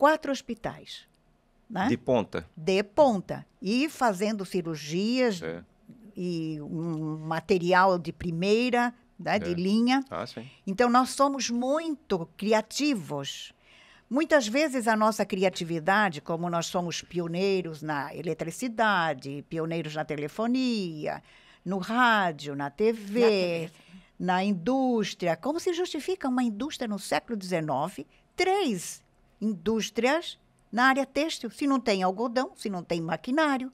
quatro hospitais. Né? De ponta. De ponta. E fazendo cirurgias é. e um material de primeira, né, é. de linha. Ah, então, nós somos muito criativos. Muitas vezes a nossa criatividade, como nós somos pioneiros na eletricidade, pioneiros na telefonia, no rádio, na TV, na, na indústria, como se justifica uma indústria no século XIX? Três indústrias na área têxtil, se não tem algodão, se não tem maquinário.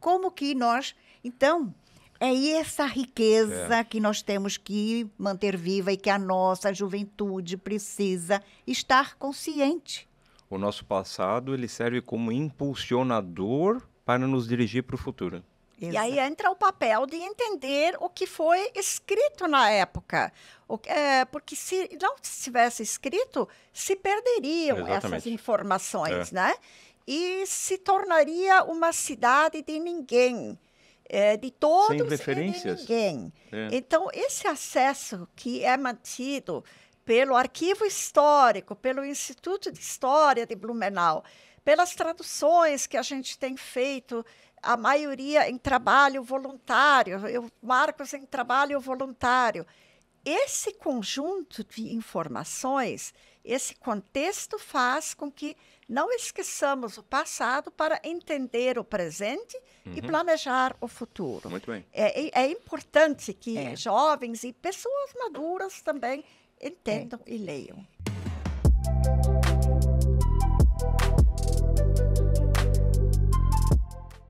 Como que nós. Então, é essa riqueza é. que nós temos que manter viva e que a nossa juventude precisa estar consciente. O nosso passado ele serve como impulsionador para nos dirigir para o futuro. E aí entra o papel de entender o que foi escrito na época. O, é, porque se não tivesse escrito, se perderiam Exatamente. essas informações, é. né? E se tornaria uma cidade de ninguém. É, de todos Sem referências. de ninguém. É. Então, esse acesso que é mantido pelo Arquivo Histórico, pelo Instituto de História de Blumenau, pelas traduções que a gente tem feito a maioria em trabalho voluntário, eu, Marcos em assim, trabalho voluntário. Esse conjunto de informações, esse contexto faz com que não esqueçamos o passado para entender o presente uhum. e planejar o futuro. Muito bem. É, é importante que é. jovens e pessoas maduras também entendam é. e leiam.